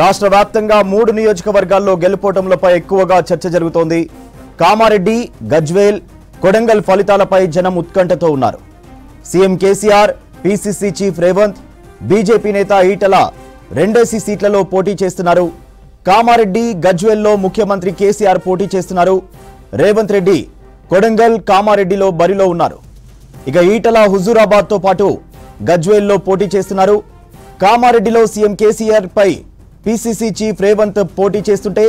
రాష్ట్ర వ్యాప్తంగా మూడు నియోజకవర్గాల్లో గెలుపోటములపై ఎక్కువగా చర్చ జరుగుతోంది కామారెడ్డి గజ్వేల్ కొడంగల్ ఫలితాలపై జనం ఉత్కంఠతో ఉన్నారు CM KCR PCC chief Revanth BJP నేత ఈటల రెండేసి సీట్లలో పోటీ చేస్తున్నారు కామారెడ్డి గజ్వేల్లో ముఖ్యమంత్రి కేసీఆర్ పోటీ చేస్తున్నారు రేవంత్ రెడ్డి కొడంగల్ కామారెడ్డిలో బరిలో ఉన్నారు ఇక ఈటల హుజూరాబాద్తో పాటు గజ్వేల్లో పోటీ చేస్తున్నారు కామారెడ్డిలో సీఎం కేసీఆర్ పై పిసిసి చీఫ్ రేవంత్ పోటీ చేస్తుంటే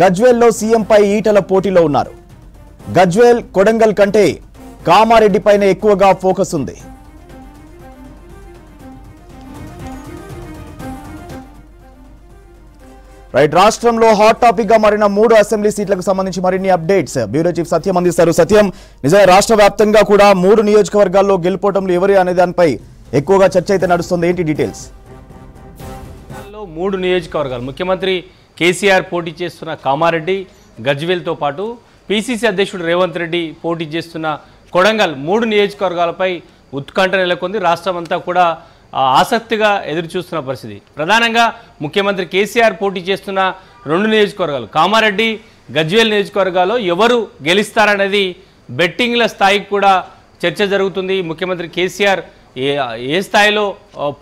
గజ్వేల్లో సీఎంపై ఈటల పోటీలో ఉన్నారు గజ్వేల్ కొడంగల్ కంటే కామారెడ్డిపైనే ఎక్కువగా ఫోకస్ ఉంది రైట్ రాష్ట్రంలో హాట్ టాపిక్ గా మారిన మూడు అసెంబ్లీ సీట్లకు సంబంధించి మరిన్ని అప్డేట్స్ బ్యూరో చీఫ్ సత్యం అందిస్తారు సత్యం నిజంగా రాష్ట్ర వ్యాప్తంగా కూడా మూడు నియోజకవర్గాల్లో గెలుపోవటంలో ఎవరు అనే దానిపై ఎక్కువగా చర్చ అయితే నడుస్తుంది ఏంటి డీటెయిల్స్ మూడు నియోజకవర్గాలు ముఖ్యమంత్రి కేసీఆర్ పోటీ చేస్తున్న కామారెడ్డి గజ్వేల్తో పాటు పీసీసీ అధ్యక్షుడు రేవంత్ రెడ్డి పోటీ చేస్తున్న కొడంగల్ మూడు నియోజకవర్గాలపై ఉత్కంఠ నెలకొంది రాష్ట్రం అంతా కూడా ఆసక్తిగా ఎదురుచూస్తున్న పరిస్థితి ప్రధానంగా ముఖ్యమంత్రి కేసీఆర్ పోటీ చేస్తున్న రెండు నియోజకవర్గాలు కామారెడ్డి గజ్వేల్ నియోజకవర్గాల్లో ఎవరు గెలుస్తారనేది బెట్టింగ్ల స్థాయికి కూడా చర్చ జరుగుతుంది ముఖ్యమంత్రి కేసీఆర్ ఏ ఏ స్థాయిలో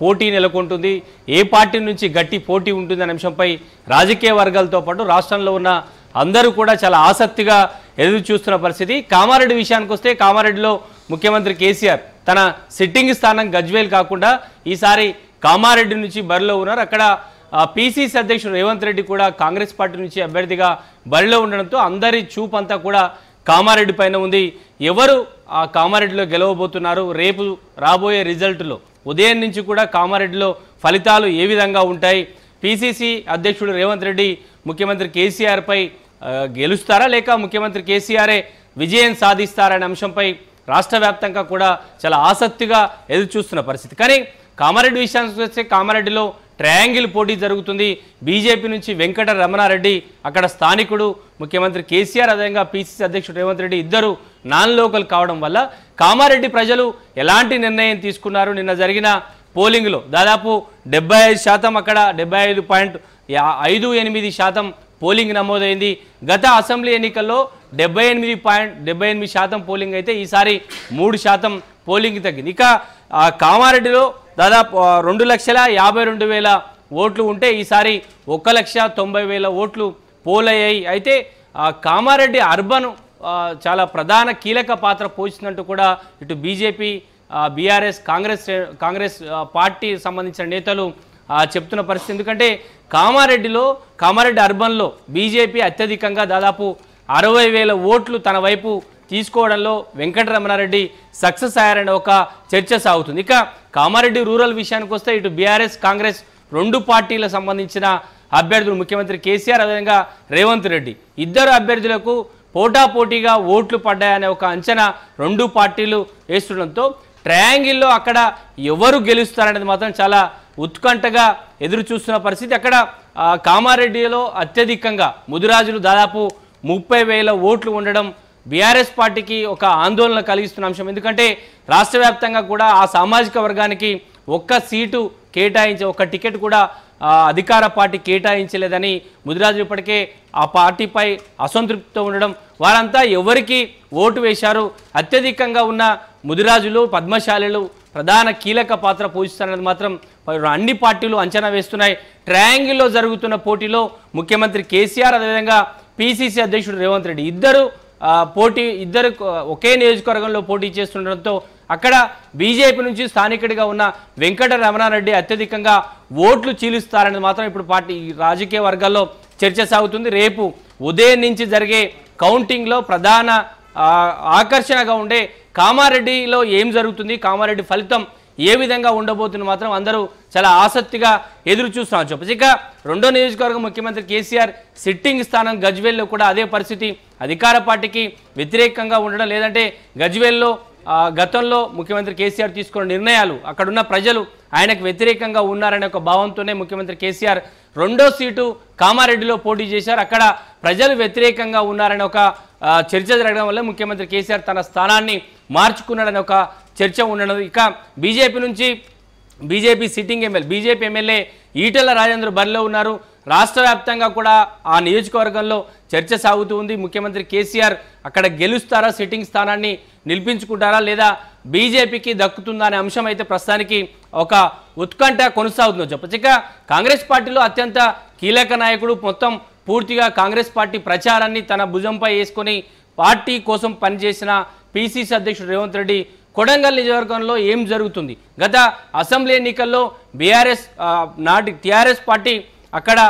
పోటీ నెలకొంటుంది ఏ పార్టీ నుంచి గట్టి పోటీ ఉంటుంది అనే అంశంపై రాజకీయ వర్గాలతో పాటు రాష్ట్రంలో ఉన్న అందరూ కూడా చాలా ఆసక్తిగా ఎదురు చూస్తున్న పరిస్థితి కామారెడ్డి విషయానికి వస్తే కామారెడ్డిలో ముఖ్యమంత్రి కేసీఆర్ తన సిట్టింగ్ స్థానం గజ్వేల్ కాకుండా ఈసారి కామారెడ్డి నుంచి బరిలో ఉన్నారు అక్కడ పీసీసీ అధ్యక్షుడు రేవంత్ రెడ్డి కూడా కాంగ్రెస్ పార్టీ నుంచి అభ్యర్థిగా బరిలో ఉండడంతో అందరి చూపంతా కూడా కామారెడ్డి పైన ఉంది ఎవరు ఆ కామారెడ్డిలో గెలవబోతున్నారు రేపు రాబోయే రిజల్ట్లో ఉదయం నుంచి కూడా కామారెడ్డిలో ఫలితాలు ఏ విధంగా ఉంటాయి పిసిసి అధ్యక్షుడు రేవంత్ రెడ్డి ముఖ్యమంత్రి కేసీఆర్పై గెలుస్తారా లేక ముఖ్యమంత్రి కేసీఆరే విజయం సాధిస్తారనే అంశంపై రాష్ట్ర వ్యాప్తంగా కూడా చాలా ఆసక్తిగా ఎదురు చూస్తున్న పరిస్థితి కానీ కామారెడ్డి విషయానికి వస్తే కామారెడ్డిలో ట్రయాంగిల్ పోటీ జరుగుతుంది బీజేపీ నుంచి వెంకట రమణారెడ్డి అక్కడ స్థానికుడు ముఖ్యమంత్రి కేసీఆర్ అదేవిధంగా పీసీసీ అధ్యక్షుడు రేవంత్ రెడ్డి ఇద్దరు నాన్ లోకల్ కావడం వల్ల కామారెడ్డి ప్రజలు ఎలాంటి నిర్ణయం తీసుకున్నారు నిన్న జరిగిన పోలింగ్లో దాదాపు డెబ్బై శాతం అక్కడ డెబ్బై ఐదు పాయింట్ ఐదు ఎనిమిది శాతం పోలింగ్ నమోదైంది గత అసెంబ్లీ ఎన్నికల్లో డెబ్బై ఎనిమిది పాయింట్ డెబ్బై ఎనిమిది శాతం పోలింగ్ అయితే ఈసారి మూడు శాతం పోలింగ్ తగ్గింది ఇక కామారెడ్డిలో దాదాపు రెండు లక్షల యాభై రెండు వేల ఓట్లు ఉంటే ఈసారి ఒక లక్ష తొంభై వేల ఓట్లు పోలయ్యాయి అయితే కామారెడ్డి అర్బన్ చాలా ప్రధాన కీలక పాత్ర పోషిస్తున్నట్టు కూడా ఇటు BJP BRS Congress Congress party సంబంధించిన నేతలు చెప్తున్న పరిస్థితి ఎందుకంటే కామారెడ్డిలో కామారెడ్డి అర్బన్లో బీజేపీ అత్యధికంగా దాదాపు అరవై వేల ఓట్లు తన వైపు తీసుకోవడంలో వెంకటరమణారెడ్డి సక్సెస్ అయ్యారనే ఒక చర్చ సాగుతుంది ఇక కామారెడ్డి రూరల్ విషయానికి వస్తే ఇటు బీఆర్ఎస్ కాంగ్రెస్ రెండు పార్టీల సంబంధించిన అభ్యర్థులు ముఖ్యమంత్రి కేసీఆర్ అదేవిధంగా రేవంత్ రెడ్డి ఇద్దరు అభ్యర్థులకు పోటాపోటీగా ఓట్లు పడ్డాయనే ఒక అంచనా రెండు పార్టీలు వేస్తుండటంతో ట్రయాంగిల్లో అక్కడ ఎవరు గెలుస్తారనేది మాత్రం చాలా ఉత్కంఠగా ఎదురు చూస్తున్న పరిస్థితి అక్కడ కామారెడ్డిలో అత్యధికంగా ముదిరాజులు దాదాపు ముప్పై వేల ఓట్లు ఉండడం బీఆర్ఎస్ పార్టీకి ఒక ఆందోళన కలిగిస్తున్న అంశం ఎందుకంటే రాష్ట్ర కూడా ఆ సామాజిక వర్గానికి ఒక్క సీటు కేటాయించే ఒక్క టికెట్ కూడా అధికార పార్టీ కేటాయించలేదని ముదిరాజు ఇప్పటికే ఆ పార్టీపై అసంతృప్తితో ఉండడం వారంతా ఎవరికి ఓటు వేశారు అత్యధికంగా ఉన్న ముదిరాజులు పద్మశాలలు ప్రధాన కీలక పాత్ర పోషిస్తారన్నది మాత్రం అన్ని పార్టీలు అంచనా వేస్తున్నాయి ట్రయాంగిల్లో జరుగుతున్న పోటీలో ముఖ్యమంత్రి కేసీఆర్ అదేవిధంగా పీసీసీ అధ్యక్షుడు రేవంత్ రెడ్డి ఇద్దరు పోటీ ఇద్దరు ఒకే నియోజకవర్గంలో పోటీ చేస్తుండడంతో అక్కడ బీజేపీ నుంచి స్థానికుడిగా ఉన్న వెంకట రమణారెడ్డి అత్యధికంగా ఓట్లు చీలుస్తారని మాత్రం ఇప్పుడు పార్టీ రాజకీయ వర్గాల్లో చర్చ సాగుతుంది రేపు ఉదయం నుంచి జరిగే కౌంటింగ్లో ప్రధాన ఆకర్షణగా ఉండే కామారెడ్డిలో ఏం జరుగుతుంది కామారెడ్డి ఫలితం ఏ విధంగా ఉండబోతుంది మాత్రం అందరూ చాలా ఆసక్తిగా ఎదురు చూస్తున్నాం చెప్పచ్చు ఇక రెండో నియోజకవర్గం ముఖ్యమంత్రి కేసీఆర్ సిట్టింగ్ స్థానం గజ్వేల్లో కూడా అదే పరిస్థితి అధికార పార్టీకి వ్యతిరేకంగా ఉండడం లేదంటే గజ్వేల్లో గతంలో ముఖ్యమంత్రి కేసీఆర్ తీసుకున్న నిర్ణయాలు అక్కడున్న ప్రజలు ఆయనకు వ్యతిరేకంగా ఉన్నారనే ఒక భావంతోనే ముఖ్యమంత్రి కేసీఆర్ రెండో సీటు కామారెడ్డిలో పోటీ చేశారు అక్కడ ప్రజలు వ్యతిరేకంగా ఉన్నారనే ఒక చర్చ జరగడం వల్ల ముఖ్యమంత్రి కేసీఆర్ తన స్థానాన్ని మార్చుకున్నాడనే ఒక చర్చ ఉండడం ఇక బీజేపీ నుంచి BJP sitting MLA BJP MLA Etela Rajender బరిలో ఉన్నారు రాష్ట్ర వ్యాప్తంగా కూడా ఆ నియోజకవర్గంలో చర్చ సాగుతూ ఉంది ముఖ్యమంత్రి కేసీఆర్ అక్కడ గెలుస్తారా సిట్టింగ్ స్థానాన్ని నిలిపించుకుంటారా లేదా బీజేపీకి దక్కుతుందా అనే అంశం అయితే ప్రస్తుతానికి ఒక ఉత్కంఠ కొనసాగుతుందో చెప్పచ్చక కాంగ్రెస్ పార్టీలో అత్యంత కీలక నాయకుడు మొత్తం పూర్తిగా కాంగ్రెస్ పార్టీ ప్రచారాన్ని తన భుజంపై వేసుకొని పార్టీ కోసం పనిచేసిన పీసీసీ అధ్యక్షుడు రేవంత్ రెడ్డి కొడంగల్ నియోజకవర్గంలో ఏం జరుగుతుంది గత అసెంబ్లీ ఎన్నికల్లో బీఆర్ఎస్ నాటి టీఆర్ఎస్ పార్టీ అక్కడ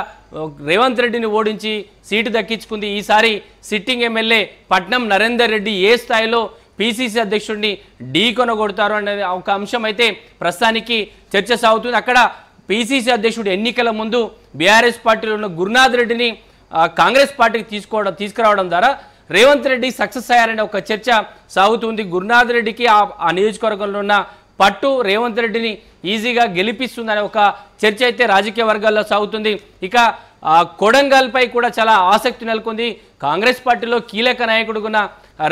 రేవంత్ రెడ్డిని ఓడించి సీటు దక్కించుకుంది ఈసారి సిట్టింగ్ ఎమ్మెల్యే పట్నం నరేందర్ రెడ్డి ఏ స్థాయిలో పీసీసీ అధ్యక్షుడిని ఢీ కొనగొడతారు అనేది ఒక అంశం అయితే ప్రస్తుతానికి చర్చ సాగుతుంది అక్కడ పీసీసీ అధ్యక్షుడు ఎన్నికల ముందు బీఆర్ఎస్ పార్టీలో ఉన్న గురునాథ్ రెడ్డిని కాంగ్రెస్ పార్టీకి తీసుకోవడం తీసుకురావడం ద్వారా రేవంత్ రెడ్డి సక్సెస్ అయ్యారనే ఒక చర్చ సాగుతుంది గురునాథ్ రెడ్డికి ఆ నియోజకవర్గంలో ఉన్న పట్టు రేవంత్ రెడ్డిని ఈజీగా గెలిపిస్తుందనే ఒక చర్చ అయితే రాజకీయ వర్గాల్లో సాగుతుంది ఇక కొడంగల్పై కూడా చాలా ఆసక్తి నెలకొంది కాంగ్రెస్ పార్టీలో కీలక నాయకుడుగున్న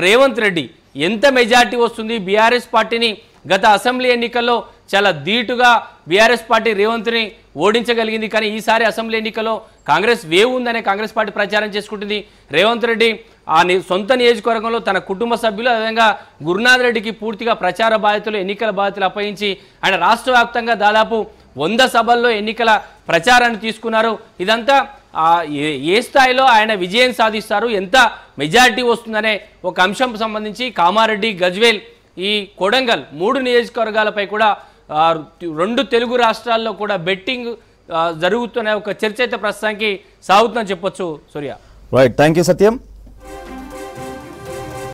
రేవంత్ రెడ్డి ఎంత మెజార్టీ వస్తుంది బీఆర్ఎస్ పార్టీని గత అసెంబ్లీ ఎన్నికల్లో చాలా ధీటుగా బీఆర్ఎస్ పార్టీ రేవంత్ని ఓడించగలిగింది కానీ ఈసారి అసెంబ్లీ ఎన్నికల్లో కాంగ్రెస్ వేవ్ ఉందనే కాంగ్రెస్ పార్టీ ప్రచారం చేసుకుంటుంది రేవంత్ రెడ్డి ఆ సొంత నియోజకవర్గంలో తన కుటుంబ సభ్యులు అదేవిధంగా గురునాథ్ రెడ్డికి పూర్తిగా ప్రచార బాధ్యతలు ఎన్నికల బాధ్యతలు అప్పగించి ఆయన రాష్ట్ర దాదాపు వంద సభల్లో ఎన్నికల ప్రచారాన్ని తీసుకున్నారు ఇదంతా ఏ స్థాయిలో ఆయన విజయం సాధిస్తారు ఎంత మెజారిటీ వస్తుందనే ఒక అంశం సంబంధించి కామారెడ్డి గజ్వేల్ ఈ కొడంగల్ మూడు నియోజకవర్గాలపై కూడా రెండు తెలుగు రాష్ట్రాల్లో కూడా బెట్టింగ్ జరుగుతున్న ఒక చర్చ అయితే ప్రస్తుతానికి సాగుతుందని చెప్పొచ్చు Surya right thank you Satyam